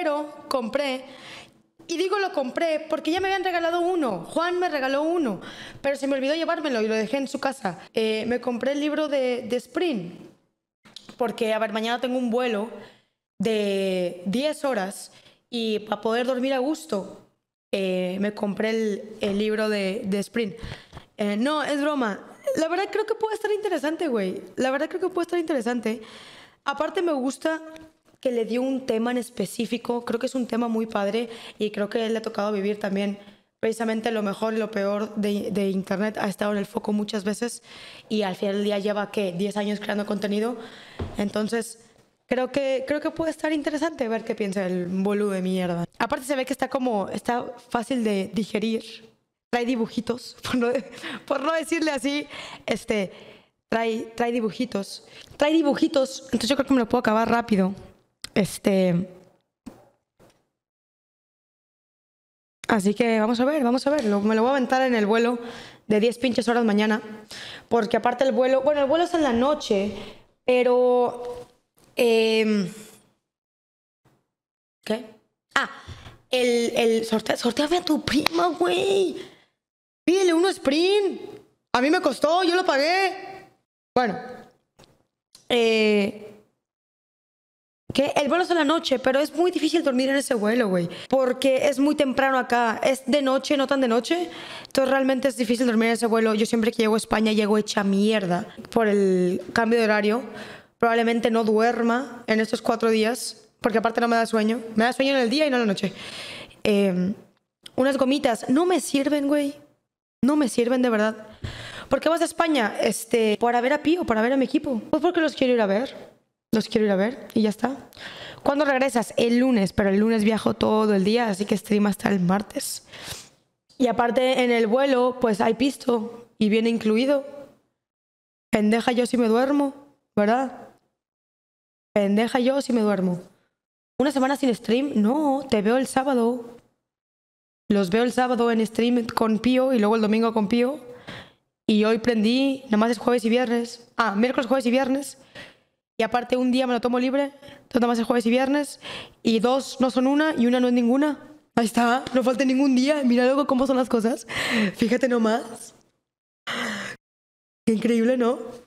pero compré y digo lo compré porque ya me habían regalado uno. Juan me regaló uno, pero se me olvidó llevármelo y lo dejé en su casa. Eh, me compré el libro de, de Sprint porque, a ver, mañana tengo un vuelo de 10 horas y para poder dormir a gusto eh, me compré el, el libro de, de Sprint. Eh, no, es broma. La verdad creo que puede estar interesante, güey. La verdad creo que puede estar interesante. Aparte me gusta que le dio un tema en específico. Creo que es un tema muy padre y creo que él le ha tocado vivir también precisamente lo mejor y lo peor de, Internet ha estado en el foco muchas veces y al final del día lleva, ¿qué? 10 años creando contenido. Entonces, creo que, creo que puede estar interesante ver qué piensa el boludo de mierda. Aparte se ve que está como, está fácil de digerir. Trae dibujitos, por no, por no decirle así, este, trae, trae dibujitos. Trae dibujitos, entonces yo creo que me lo puedo acabar rápido. Este. Así que vamos a ver, vamos a ver. me lo voy a aventar en el vuelo de 10 pinches horas mañana. Porque aparte el vuelo. Bueno, el vuelo es en la noche, pero. Em, ¿Qué? Ah, el, el sorteo. a tu prima, güey. Pídele uno sprint. A mí me costó, yo lo pagué. Bueno. Eh, el vuelo es en la noche, pero es muy difícil dormir en ese vuelo, güey, porque es muy temprano acá, es de noche, no tan de noche, entonces realmente es difícil dormir en ese vuelo. Yo siempre que llego a España llego hecha mierda por el cambio de horario, probablemente no duerma en estos cuatro días, porque aparte no me da sueño, me da sueño en el día y no en la noche. Em, unas gomitas no me sirven, güey, no me sirven de verdad. ¿Por qué vas a España? Este, para ver a Pío, para ver a mi equipo. Pues porque los quiero ir a ver los quiero ir a ver y ya está. ¿Cuándo regresas? El lunes, pero el lunes viajo todo el día, así que stream hasta el martes. Y aparte en el vuelo, pues hay pisto y viene incluido. Pendeja yo si me duermo, ¿verdad? Pendeja yo si me duermo. Una semana sin stream, no, te veo el sábado. Los veo el sábado en stream con Pío y luego el domingo con Pío. Y hoy prendí, nada más es jueves y viernes. Ah, miércoles, jueves y viernes. Y aparte un día me lo tomo libre, tanto más el jueves y viernes, y dos no son una y una no es ninguna. Ahí está, no falta ningún día, mira luego cómo son las cosas. Fíjate nomás. Qué increíble, ¿no?